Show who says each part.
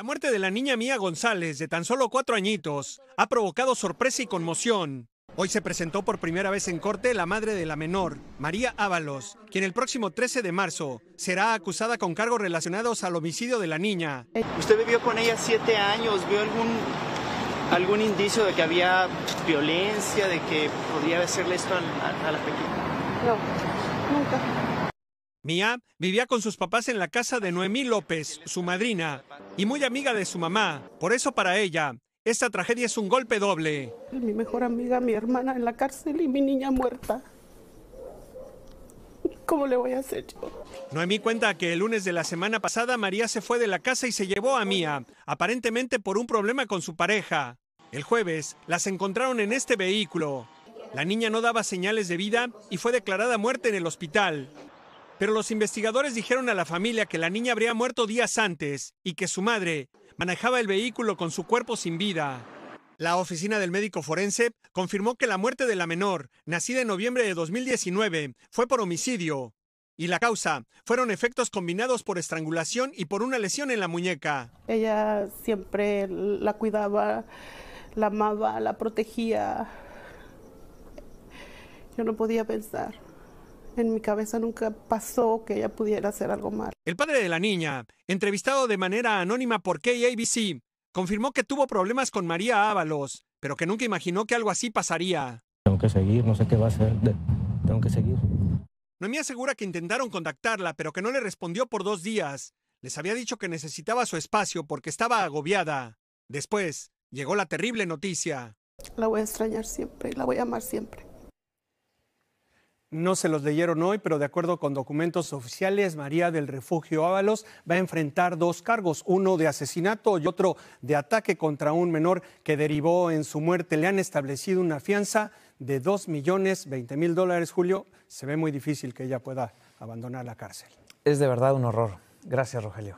Speaker 1: La muerte de la niña Mía González, de tan solo cuatro añitos, ha provocado sorpresa y conmoción. Hoy se presentó por primera vez en corte la madre de la menor, María Ábalos, quien el próximo 13 de marzo será acusada con cargos relacionados al homicidio de la niña. Usted vivió con ella siete años, ¿vio algún, algún indicio de que había violencia, de que podría hacerle esto a, a la pequeña? No, nunca. Mía vivía con sus papás en la casa de Noemí López, su madrina, y muy amiga de su mamá. Por eso para ella, esta tragedia es un golpe doble. Mi mejor amiga, mi hermana en la cárcel y mi niña muerta. ¿Cómo le voy a hacer yo? Noemí cuenta que el lunes de la semana pasada María se fue de la casa y se llevó a Mía, aparentemente por un problema con su pareja. El jueves las encontraron en este vehículo. La niña no daba señales de vida y fue declarada muerta en el hospital. Pero los investigadores dijeron a la familia que la niña habría muerto días antes y que su madre manejaba el vehículo con su cuerpo sin vida. La oficina del médico forense confirmó que la muerte de la menor, nacida en noviembre de 2019, fue por homicidio. Y la causa fueron efectos combinados por estrangulación y por una lesión en la muñeca. Ella siempre la cuidaba, la amaba, la protegía. Yo no podía pensar en mi cabeza nunca pasó que ella pudiera hacer algo mal. El padre de la niña, entrevistado de manera anónima por KABC, confirmó que tuvo problemas con María Ábalos, pero que nunca imaginó que algo así pasaría. Tengo que seguir, no sé qué va a hacer, tengo que seguir. Noemí asegura que intentaron contactarla, pero que no le respondió por dos días. Les había dicho que necesitaba su espacio porque estaba agobiada. Después, llegó la terrible noticia. La voy a extrañar siempre, la voy a amar siempre. No se los leyeron hoy, pero de acuerdo con documentos oficiales, María del Refugio Ábalos va a enfrentar dos cargos, uno de asesinato y otro de ataque contra un menor que derivó en su muerte. Le han establecido una fianza de 2 millones 20 mil dólares, Julio. Se ve muy difícil que ella pueda abandonar la cárcel. Es de verdad un horror. Gracias, Rogelio.